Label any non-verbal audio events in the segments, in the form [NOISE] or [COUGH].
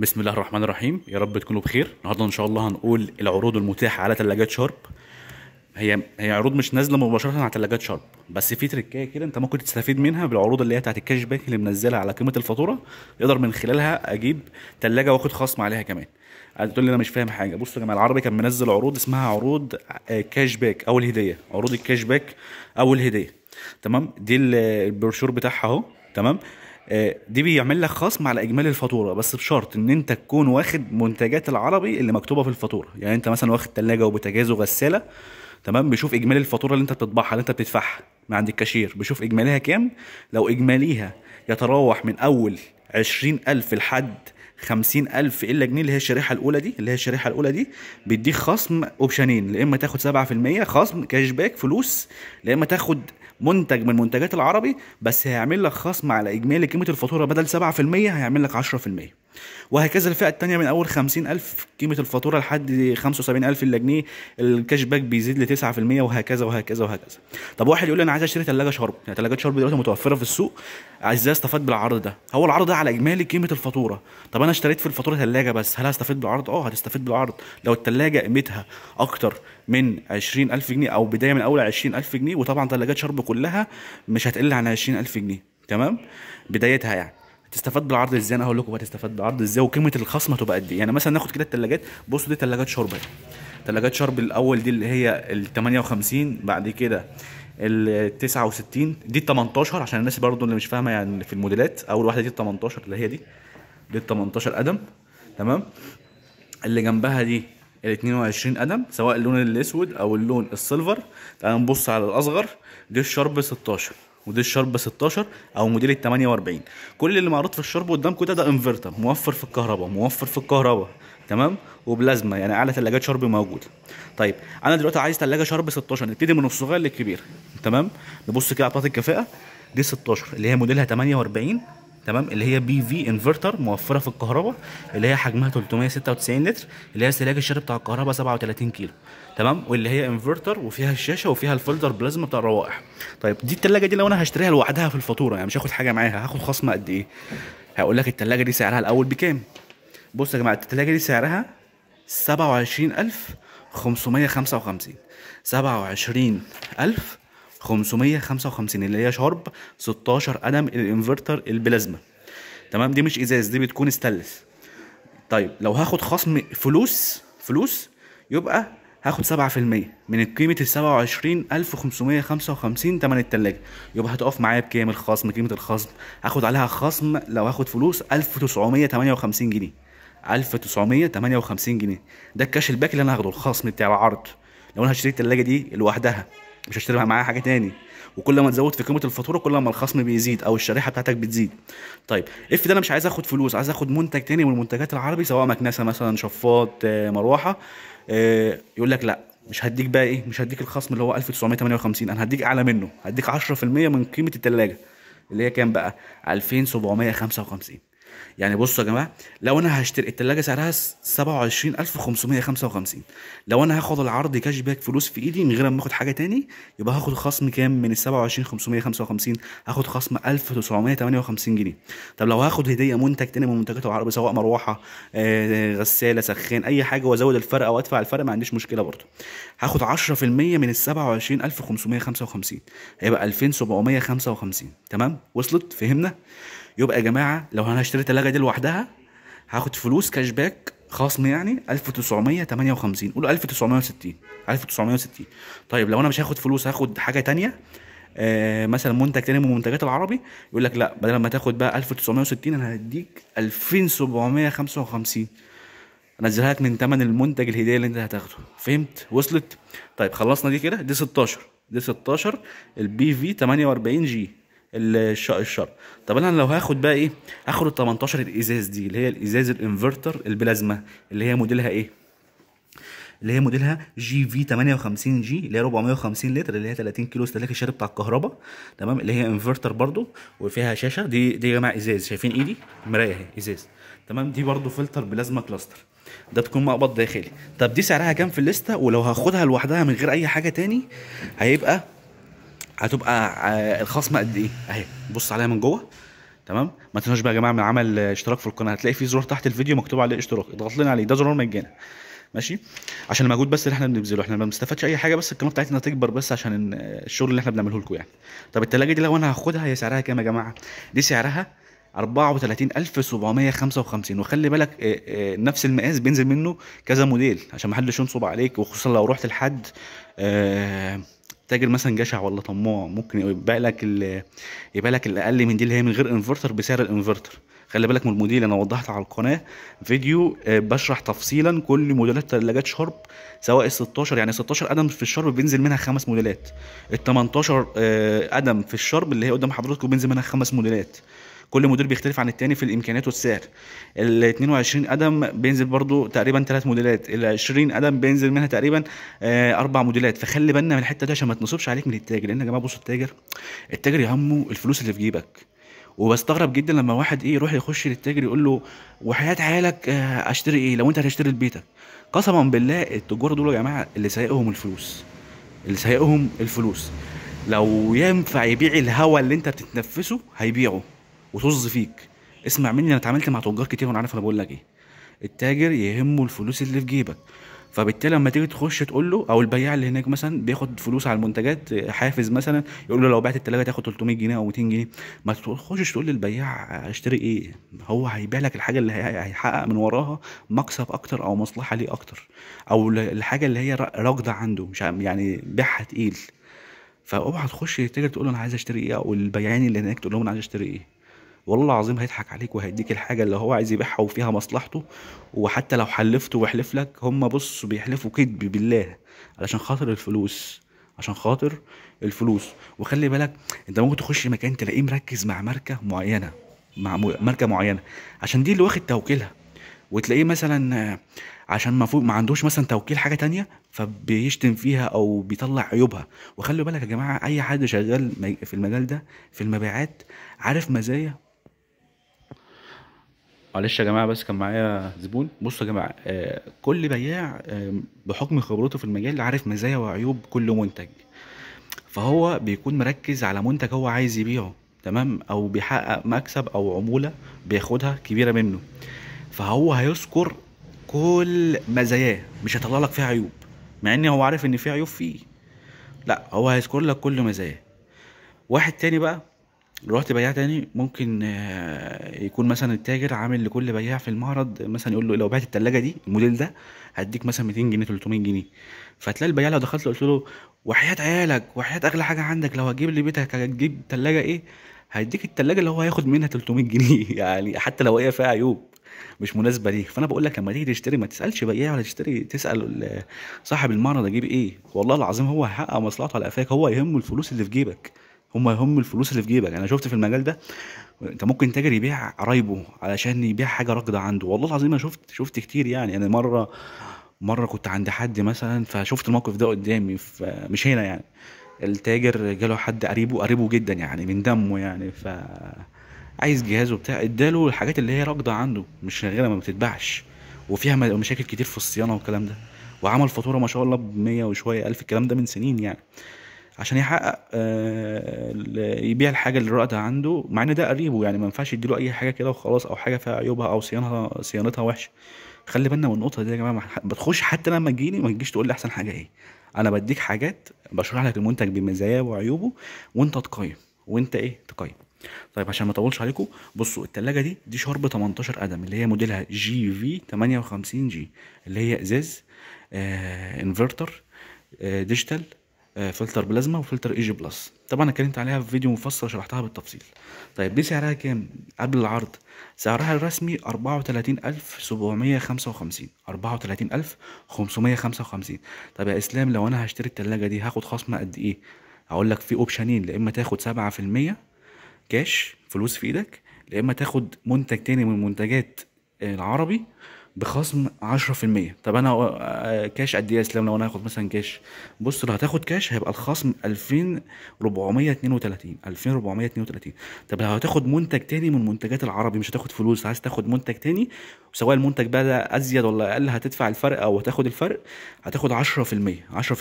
بسم الله الرحمن الرحيم يا رب تكونوا بخير النهارده ان شاء الله هنقول العروض المتاحه على ثلاجات شارب هي هي عروض مش نازله مباشره على ثلاجات شارب بس في تركايه كده انت ممكن تستفيد منها بالعروض اللي هي بتاعت الكاش باك اللي منزلها على قيمه الفاتوره يقدر من خلالها اجيب ثلاجه واخد خصم عليها كمان هتقول لي انا مش فاهم حاجه بصوا يا جماعه العربي كان منزل عروض اسمها عروض آه، كاش باك او الهديه عروض الكاش باك او الهديه تمام دي البروشور بتاعها اهو تمام آه، دي بيعمل لك خصم على اجمالي الفاتوره بس بشرط ان انت تكون واخد منتجات العربي اللي مكتوبه في الفاتوره يعني انت مثلا واخد ثلاجه وبوتاجاز وغساله تمام بيشوف اجمالي الفاتوره اللي انت بتطبعها اللي انت بتدفعها من عند الكاشير بيشوف اجماليها كام لو اجماليها يتراوح من اول 20000 لحد 50000 إلا جنيه اللي هي الشريحة الأولى دي اللي هي الشريحة الأولى دي بيديك خصم أوبشنين يا إما تاخد 7% خصم كاش باك فلوس يا إما تاخد منتج من منتجات العربي بس هيعمل لك خصم على اجمالي قيمه الفاتوره بدل 7% هيعمل لك 10% وهكذا الفئة الثانية من أول 50000 قيمة الفاتورة لحد 75000 إلا جنيه الكاش باك بيزيد ل 9% وهكذا وهكذا وهكذا طب واحد يقول لي أنا عايز أشتري ثلاجة شرب يعني ثلاجات شرب دلوقتي متوفرة في السوق ازاي استفاد بالعرض ده هو العرض ده على إجمالي قيمة الفاتورة طب أنا اشتريت في الفاتورة ثلاجة بس هل هستفيد بالعرض؟ أه هتستفيد بالعرض لو الثلاجة قيمتها أكتر من 20000 جنيه أو بداية من أول 20000 جنيه وطبعا ثلاجات شرب كلها مش هتقل عن 20000 جنيه تمام بدايتها يعني تستفاد بالعرض ازاي انا هقول لكم بقى تستفاد بالعرض ازاي وقيمه الخصم هتبقى قد ايه يعني مثلا ناخد كده الثلاجات بصوا دي ثلاجات شرب اهي ثلاجات شرب الاول دي اللي هي ال 58 بعد كده ال 69 دي ال 18 عشان الناس برضو اللي مش فاهمه يعني في الموديلات اول واحده دي ال 18 اللي هي دي دي ال 18 قدم تمام اللي جنبها دي ال 22 قدم سواء اللون الاسود او اللون السيلفر تعال نبص على الاصغر دي الشرب 16 موديل شارب 16 او موديل ال 48 كل اللي معروض في الشارب قدامكم ده ده انفرتر موفر في الكهرباء موفر في الكهرباء تمام وبلازما يعني اعلى ثلاجات شرب موجوده طيب انا دلوقتي عايز ثلاجه شرب 16 نبتدي من الصغير للكبير تمام نبص كده على الكفاءه دي 16 اللي هي موديلها 48 تمام اللي هي بي في انفرتر موفره في الكهرباء اللي هي حجمها 396 لتر اللي هي سلاج الشارع بتاع الكهرباء 37 كيلو تمام واللي هي انفرتر وفيها الشاشه وفيها الفولدر بلازما بتاع الروائح طيب دي التلاجه دي لو انا هشتريها لوحدها في الفاتوره يعني مش هاخد حاجه معاها هاخد خصم قد ايه هقول لك التلاجه دي سعرها الاول بكام بص يا جماعه التلاجه دي سعرها 27555 27000 555 اللي هي شارب 16 قدم الانفرتر البلازما تمام دي مش ازاز دي بتكون ستانلس طيب لو هاخد خصم فلوس فلوس يبقى هاخد 7% من قيمة ال 27555 تمن التلاجة يبقى هتقف معايا بكام الخصم قيمة الخصم هاخد عليها خصم لو هاخد فلوس 1958 جنيه 1958 جنيه ده الكاش الباك اللي انا هاخده الخصم بتاع العرض لو انا هشتري التلاجة دي لوحدها مش هشتري معاها حاجه تاني وكل ما تزود في قيمه الفاتوره كل ما الخصم بيزيد او الشريحه بتاعتك بتزيد طيب اف ده انا مش عايز اخد فلوس عايز اخد منتج تاني من المنتجات العربي سواء مكنسه مثلا شفاط آه، مروحه آه، يقول لك لا مش هديك بقى ايه مش هديك الخصم اللي هو 1958 انا هديك اعلى منه هديك 10% من قيمه الثلاجه اللي هي كام بقى 2755 يعني بصوا يا جماعه لو انا هشتري الثلاجه سعرها 27555 لو انا هاخد العرض كاش باك فلوس في ايدي من غير ما اخد حاجه تاني يبقى هاخد خصم كام من ال 27555 هاخد خصم 1958 جنيه طب لو هاخد هديه منتج تاني من منتجات العربي سواء مروحه آه، غساله سخان اي حاجه وازود الفرق او ادفع الفرق ما عنديش مشكله برضه هاخد 10% من ال 27555 هيبقى 2755 تمام وصلت فهمنا يبقى يا جماعه لو انا اشتريت الثلاجه دي لوحدها هاخد فلوس كاش باك خصم يعني 1958 قولوا 1960 1960 طيب لو انا مش هاخد فلوس هاخد حاجه تانية آه مثلا منتج تاني من منتجات العربي يقول لك لا بدل ما تاخد بقى 1960 انا هديك 2755 انزلها لك من ثمن المنتج الهديه اللي انت هتاخده فهمت وصلت طيب خلصنا دي كده دي 16 دي 16 البي في 48 جي الشر طب انا لو هاخد بقى ايه هاخد ال 18 الازاز دي اللي هي الازاز الانفرتر البلازما اللي هي موديلها ايه اللي هي موديلها جي في 58 جي اللي هي 450 لتر اللي هي 30 كيلو استهلاك الشاري بتاع الكهرباء تمام اللي هي انفرتر برضو وفيها شاشه دي دي يا جماعه ازاز شايفين ايدي مرايه اهي ازاز تمام دي برضو فلتر بلازما كلاستر ده تكون مقبض داخلي طب دي سعرها كام في الليسته ولو هاخدها لوحدها من غير اي حاجه تاني هيبقى هتبقى آه، الخصم قد ايه اهي بص عليها من جوه تمام ما تنساش بقى يا جماعه من عمل اشتراك في القناه هتلاقي في زرار تحت الفيديو مكتوب عليه اشتراك اضغط لنا عليه ده زرار مجانا ماشي عشان المجهود بس اللي احنا بنبذله احنا ما بنستفادش اي حاجه بس القناه بتاعتنا تكبر بس عشان الشغل اللي احنا بنعمله لكم يعني طب التلاجه دي لو انا هاخدها هي سعرها كام يا جماعه دي سعرها 34755 وخلي بالك آه، آه، نفس المقاس بينزل منه كذا موديل عشان ما حدش ينصب عليك وخصوصا لو رحت لحد تاجر مثلا جشع ولا طماع ممكن يبقى لك يبقى لك الاقل من دي اللي هي من غير انفرتر بسعر الانفرتر خلي بالك من الموديل انا وضحت على القناه فيديو آه، بشرح تفصيلا كل موديلات ثلاجات شارب سواء ال 16 يعني 16 قدم في الشرب بينزل منها خمس موديلات ال 18 آه، قدم في الشرب اللي هي قدام حضراتكم بينزل منها خمس موديلات كل موديل بيختلف عن التاني في الامكانيات والسعر ال 22 قدم بينزل برضو تقريبا ثلاث موديلات ال 20 قدم بينزل منها تقريبا آه، اربع موديلات فخلي بالنا من الحته دي عشان ما تنصبش عليك من التاجر لان يا جماعه بصوا التاجر التاجر يهمه الفلوس اللي في جيبك وبستغرب جدا لما واحد ايه يروح يخش للتاجر يقول له وحياه عيالك آه، اشتري ايه لو انت هتشتري لبيتك قسما بالله التجار دول يا جماعه اللي سايقهم الفلوس اللي سايقهم الفلوس لو ينفع يبيع الهوا اللي انت بتتنفسه هيبيعه وطز فيك اسمع مني انا اتعاملت مع تجار كتير وانا عارف انا بقول لك ايه التاجر يهمه الفلوس اللي في جيبك فبالتالي لما تيجي تخش تقول له او البياع اللي هناك مثلا بياخد فلوس على المنتجات حافز مثلا يقول له لو بعت التلاجه تاخد 300 جنيه او 200 جنيه ما تخشش تقول للبياع اشتري ايه هو هيبيع لك الحاجه اللي هيحقق من وراها مكسب اكتر او مصلحه ليه اكتر او الحاجه اللي هي راكده عنده مش يعني بيعها تقيل فاوعى تخش تيجي تقول له انا عايز اشتري ايه او البياعين اللي هناك تقول لهم انا عايز اشتري ايه والله العظيم هيضحك عليك وهيديك الحاجه اللي هو عايز يبيعها وفيها مصلحته وحتى لو حلفته وحلف لك هم بص بيحلفوا كذب بالله علشان خاطر الفلوس عشان خاطر الفلوس وخلي بالك انت ممكن تخش مكان تلاقيه مركز مع ماركه معينه مع ماركه معينه عشان دي اللي واخد توكيلها وتلاقيه مثلا عشان ما, ما عندوش مثلا توكيل حاجه تانية فبيشتم فيها او بيطلع عيوبها وخلي بالك يا جماعه اي حد شغال في المجال ده في المبيعات عارف مزايا معلش يا جماعه بس كان معايا زبون بصوا يا جماعه آه، كل بياع آه، بحكم خبرته في المجال عارف مزايا وعيوب كل منتج فهو بيكون مركز على منتج هو عايز يبيعه تمام او بيحقق مكسب او عموله بياخدها كبيره منه فهو هيذكر كل مزاياه مش هيطلع لك فيها عيوب مع ان هو عارف ان في عيوب فيه لا هو هيذكر لك كل مزاياه واحد تاني بقى رحت بياع تاني ممكن آه، يكون مثلا التاجر عامل لكل بياع في المعرض مثلا يقول له لو بعت التلاجة دي الموديل ده هديك مثلا 200 جنيه 300 جنيه فتلاقي البياع لو دخلت له قلت له وحياة عيالك وحياة أغلى حاجة عندك لو هتجيب لي بيتك هتجيب تلاجة إيه هيديك التلاجة اللي هو هياخد منها 300 جنيه [LAUGHS] يعني حتى لو هي فيها عيوب مش مناسبة ليك فأنا بقول لك لما تيجي تشتري ما تسألش بياع ولا تشتري تسأل صاحب المعرض أجيب إيه والله العظيم هو هيحقق مصلحته على قفاك هو يهمه الفلوس اللي في جيبك هم هم الفلوس اللي في جيبك انا شفت في المجال ده انت ممكن تاجر يبيع قرايبه علشان يبيع حاجه راكده عنده والله العظيم انا شفت شفت كتير يعني انا مره مره كنت عند حد مثلا فشفت الموقف ده قدامي مش هنا يعني التاجر جاله حد قريبه قريبه جدا يعني من دمه يعني ف عايز جهاز وبتاع اداله الحاجات اللي هي راكده عنده مش شغاله ما بتتباعش وفيها مشاكل كتير في الصيانه والكلام ده وعمل فاتوره ما شاء الله ب 100 وشويه الف الكلام ده من سنين يعني عشان يحقق آه، يبيع الحاجه اللي رأتها عنده مع ان ده قريبه يعني ما ينفعش يديله اي حاجه كده وخلاص او حاجه فيها عيوبها او صيانتها صيانتها وحشه خلي بالنا من النقطه دي يا جماعه ما حتى لما تجيني ما تجيش تقول لي احسن حاجه ايه انا بديك حاجات بشرح لك المنتج بمزاياه وعيوبه وانت تقيم وانت ايه تقيم طيب عشان ما اطولش عليكم بصوا التلاجة دي دي شرب 18 قدم اللي هي موديلها جي في 58 جي اللي هي ازاز آه انفرتر آه ديجيتال آه، فلتر بلازما وفلتر اي جي بلس طبعا انا اتكلمت عليها في فيديو مفصل شرحتها بالتفصيل طيب دي سعرها كام قبل العرض سعرها الرسمي 34755 34555 طب يا اسلام لو انا هشتري التلاجة دي هاخد خصم قد ايه هقول لك في اوبشنين لا اما تاخد 7% كاش فلوس في ايدك لا اما تاخد منتج تاني من منتجات آه، العربي بخصم 10% طب انا كاش آه، قد ايه يا اسلام لو انا هاخد مثلا كاش بص لو هتاخد كاش هيبقى الخصم 2432 2432 طب لو هتاخد منتج تاني من منتجات العربي مش هتاخد فلوس عايز تاخد منتج تاني سواء المنتج بقى ده ازيد ولا اقل هتدفع الفرق او هتاخد الفرق هتاخد 10% 10%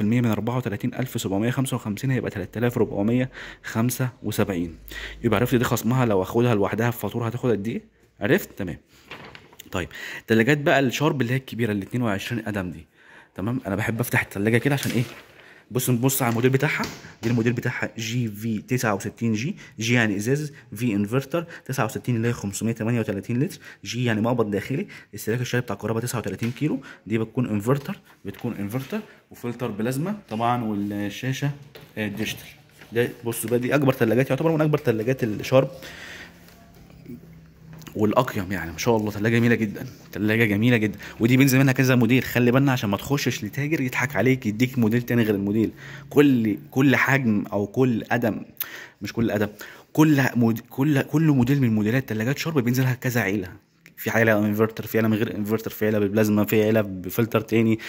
من 34755 هيبقى 3475 يبقى عرفت دي خصمها لو اخدها لوحدها في فاتوره هتاخد قد ايه عرفت تمام طيب تلاجات بقى الشارب اللي هي الكبيره ال 22 قدم دي تمام انا بحب افتح التلاجه كده عشان ايه بص نبص على الموديل بتاعها دي الموديل بتاعها جي في 69 جي جي يعني ازاز في انفرتر 69 اللي هي 538 لتر جي يعني مقبض داخلي استهلاك الشاي بتاع الكهرباء 39 كيلو دي بتكون انفرتر بتكون انفرتر وفلتر بلازما طبعا والشاشه آه، ديجيتال ده بص بصوا بقى دي اكبر ثلاجات يعتبر من اكبر ثلاجات الشارب والاقيم يعني ما شاء الله ثلاجه جميله جدا ثلاجه جميله جدا ودي بينزل منها كذا موديل خلي بالنا عشان ما تخشش لتاجر يضحك عليك يديك موديل تاني غير الموديل كل كل حجم او كل قدم مش كل قدم كل مود كل كل موديل من موديلات ثلاجات شرب بينزلها كذا عيله في عيله انفرتر في عيله من غير انفرتر في عيله بالبلازما في عيله بفلتر تاني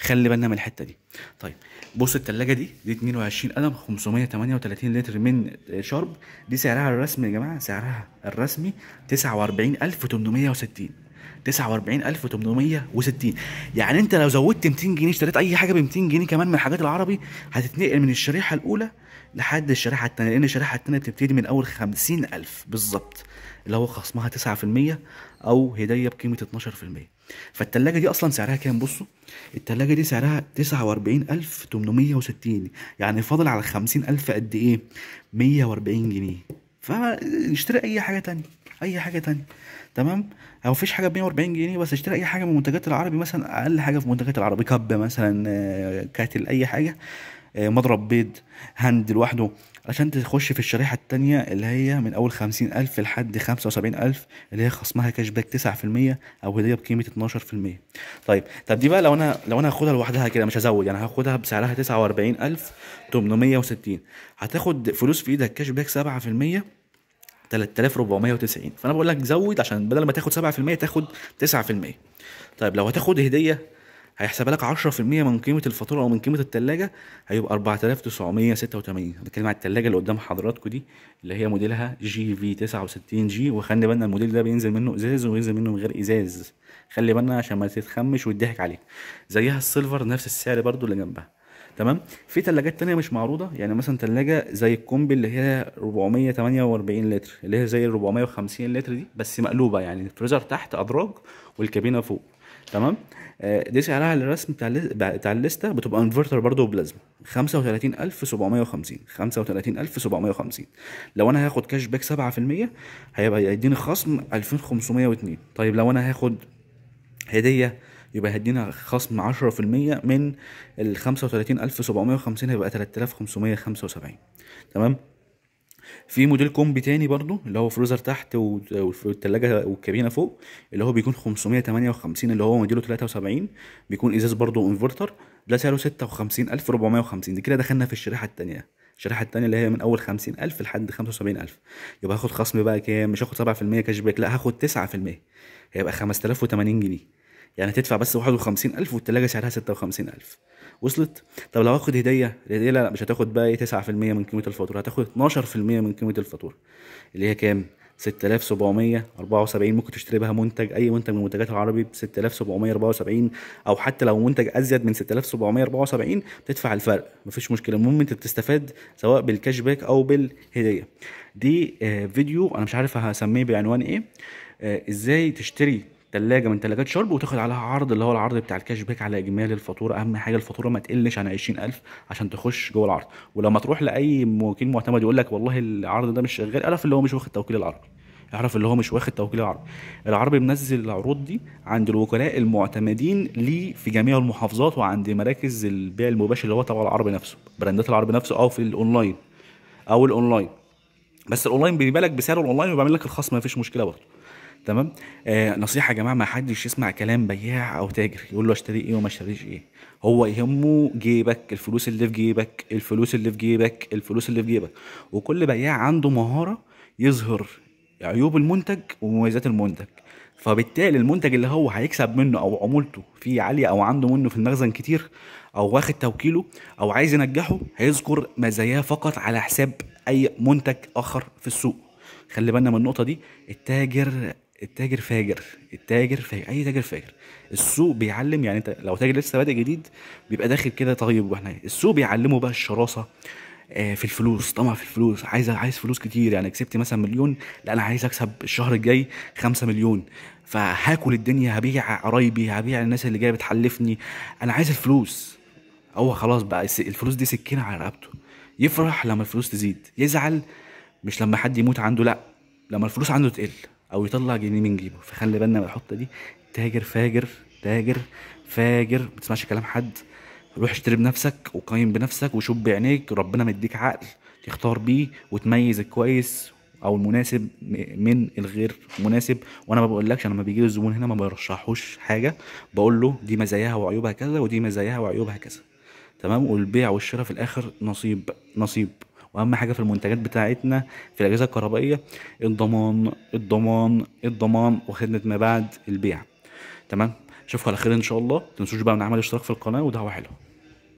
خلي بالنا من الحته دي طيب بص الثلاجه دي دي 22 قلم 538 لتر من آه، شرب دي سعرها الرسمي يا جماعه سعرها الرسمي 49860 49860 يعني انت لو زودت 200 جنيه اشتريت اي حاجه ب 200 جنيه كمان من الحاجات العربي هتتنقل من الشريحه الاولى لحد الشريحه الثانيه لان الشريحه الثانيه بتبتدي من اول 50000 بالظبط اللي هو خصمها 9% او هديه بقيمه 12% فالتلاجة دي أصلا سعرها كام بصوا التلاجة دي سعرها 49860 يعني فاضل على 50000 قد إيه 140 جنيه فاشتري أي حاجة تانية أي حاجة تانية تمام او مفيش حاجه ب 140 جنيه بس اشتري اي حاجه من منتجات العربي مثلا اقل حاجه في منتجات العربي كب مثلا آه، كاتل اي حاجه آه، مضرب بيض هاند لوحده عشان تخش في الشريحة التانية اللي هي من أول خمسين ألف لحد خمسة وسبعين ألف اللي هي خصمها كاش باك تسعة في المية أو هدية بقيمة اتناشر في المية طيب طب دي بقى لو أنا لو أنا هاخدها لوحدها كده مش هزود يعني هاخدها بسعرها تسعة وأربعين ألف تمنمية وستين هتاخد فلوس في إيدك كاش باك سبعة في المية 3490 فانا بقول لك زود عشان بدل ما تاخد 7% تاخد 9% طيب لو هتاخد هديه هيحسبها لك 10% من قيمه الفاتوره او من قيمه الثلاجه هيبقى 4986 بنتكلم على الثلاجه اللي قدام حضراتكم دي اللي هي موديلها جي في 69 جي وخلي بالنا الموديل ده بينزل منه ازاز وينزل منه من غير ازاز خلي بالنا عشان ما تتخمش وتضحك عليك زيها السيلفر نفس السعر برده اللي جنبها تمام في ثلاجات تانية مش معروضه يعني مثلا ثلاجه زي الكومبي اللي هي 448 لتر اللي هي زي ال 450 لتر دي بس مقلوبه يعني الفريزر تحت ادراج والكابينه فوق تمام آه، دي سعرها على الرسم بتاع بتاع الليسته بتبقى انفرتر برضه وبلازما 35750 35750 لو انا هاخد كاش باك 7% هيبقى هيديني خصم 2502 طيب لو انا هاخد هديه يبقى هيدينا خصم 10% من ال 35750 هيبقى 3575 تمام في موديل كومبي تاني برضو اللي هو فروزر تحت والتلاجة والكابينة فوق اللي هو بيكون 558 اللي هو موديله 73 بيكون ازاز برضو انفرتر ده سعره 56450 دي كده دخلنا في الشريحة التانية الشريحة التانية اللي هي من أول 50000 لحد 75000 يبقى هاخد خصم بقى كام مش هاخد 7% كاش باك لا هاخد 9% هيبقى 5080 جنيه يعني هتدفع بس 51000 والتلاجة سعرها 56000 وصلت طب لو هاخد هديه الهديه لا, لا مش هتاخد بقى ايه 9% من قيمه الفاتوره هتاخد 12% من قيمه الفاتوره اللي هي كام 6774 ممكن تشتري بها منتج اي منتج من منتجات العربي ب 6774 او حتى لو منتج ازيد من 6774 تدفع الفرق مفيش مشكله المهم انت بتستفاد سواء بالكاش باك او بالهديه دي آه، فيديو انا مش عارف هسميه بعنوان ايه آه، ازاي تشتري ثلاجه من ثلاجات شرب وتاخد عليها عرض اللي هو العرض بتاع الكاش باك على اجمالي الفاتوره اهم حاجه الفاتوره ما تقلش عن 20000 عشان تخش جوه العرض ولما تروح لاي موكيل معتمد يقول لك والله العرض ده مش شغال اعرف اللي هو مش واخد توكيل العرض اعرف اللي هو مش واخد توكيل العربي العربي منزل العروض دي عند الوكلاء المعتمدين ليه في جميع المحافظات وعند مراكز البيع المباشر اللي هو تبع العربي نفسه براندات العربي نفسه او في الاونلاين او الاونلاين بس الاونلاين بيبقى لك بسعر الاونلاين وبيعمل لك الخصم مفيش مشكله برضه تمام آه نصيحه يا جماعه ما حدش يسمع كلام بياع او تاجر يقول له اشتري ايه وما اشتريش ايه هو يهمه جيبك الفلوس اللي في جيبك الفلوس اللي في جيبك الفلوس اللي في جيبك وكل بياع عنده مهاره يظهر عيوب المنتج ومميزات المنتج فبالتالي المنتج اللي هو هيكسب منه او عمولته فيه عاليه او عنده منه في المخزن كتير او واخد توكيله او عايز ينجحه هيذكر مزاياه فقط على حساب اي منتج اخر في السوق خلي بالنا من النقطه دي التاجر التاجر فاجر التاجر فاجر اي تاجر فاجر السوق بيعلم يعني انت لو تاجر لسه بادئ جديد بيبقى داخل كده طيب واحنا السوق بيعلمه بقى الشراسه آه، في الفلوس طمع في الفلوس عايز عايز فلوس كتير يعني كسبت مثلا مليون لا انا عايز اكسب الشهر الجاي خمسة مليون فهاكل الدنيا هبيع قرايبي هبيع الناس اللي جايه بتحلفني انا عايز الفلوس هو خلاص بقى الفلوس دي سكينه على رقبته يفرح لما الفلوس تزيد يزعل مش لما حد يموت عنده لا لما الفلوس عنده تقل او يطلع جنيه من جيبه فخلي بالنا من الحته دي تاجر فاجر تاجر فاجر ما تسمعش كلام حد روح اشتري بنفسك وقيم بنفسك وشوف بعينيك ربنا مديك عقل تختار بيه وتميز الكويس او المناسب من الغير مناسب وانا ما بقولكش انا لما بيجي الزبون هنا ما برشحوش حاجه بقول له دي مزاياها وعيوبها كذا ودي مزاياها وعيوبها كذا تمام والبيع والشراء في الاخر نصيب نصيب واهم حاجه في المنتجات بتاعتنا في الاجهزه الكهربائيه الضمان الضمان الضمان وخدمه ما بعد البيع تمام اشوفكم على خير ان شاء الله تنسوش بقى نعمل اشتراك في القناه ودعوه حلوه